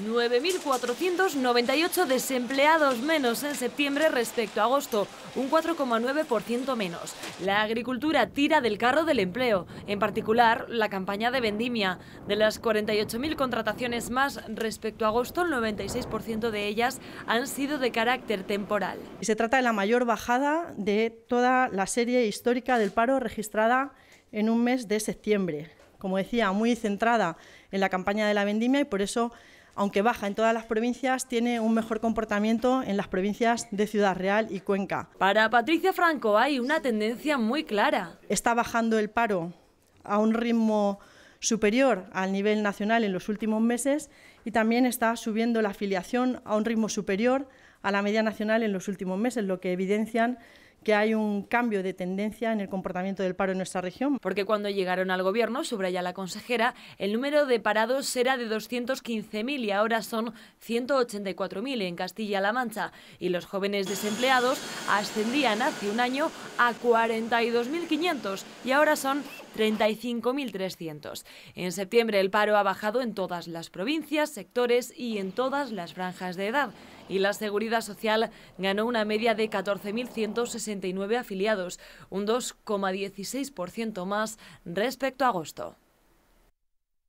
9.498 desempleados menos en septiembre respecto a agosto, un 4,9% menos. La agricultura tira del carro del empleo, en particular la campaña de vendimia. De las 48.000 contrataciones más respecto a agosto, el 96% de ellas han sido de carácter temporal. Se trata de la mayor bajada de toda la serie histórica del paro registrada en un mes de septiembre. Como decía, muy centrada en la campaña de la vendimia y por eso aunque baja en todas las provincias, tiene un mejor comportamiento en las provincias de Ciudad Real y Cuenca. Para Patricia Franco hay una tendencia muy clara. Está bajando el paro a un ritmo superior al nivel nacional en los últimos meses y también está subiendo la afiliación a un ritmo superior a la media nacional en los últimos meses, lo que evidencian que hay un cambio de tendencia en el comportamiento del paro en nuestra región. Porque cuando llegaron al gobierno, subraya la consejera, el número de parados era de 215.000 y ahora son 184.000 en Castilla-La Mancha. Y los jóvenes desempleados ascendían hace un año a 42.500 y ahora son 35.300. En septiembre el paro ha bajado en todas las provincias, sectores y en todas las franjas de edad. Y la Seguridad Social ganó una media de 14.160 69 afiliados, un 2,16% más respecto a agosto.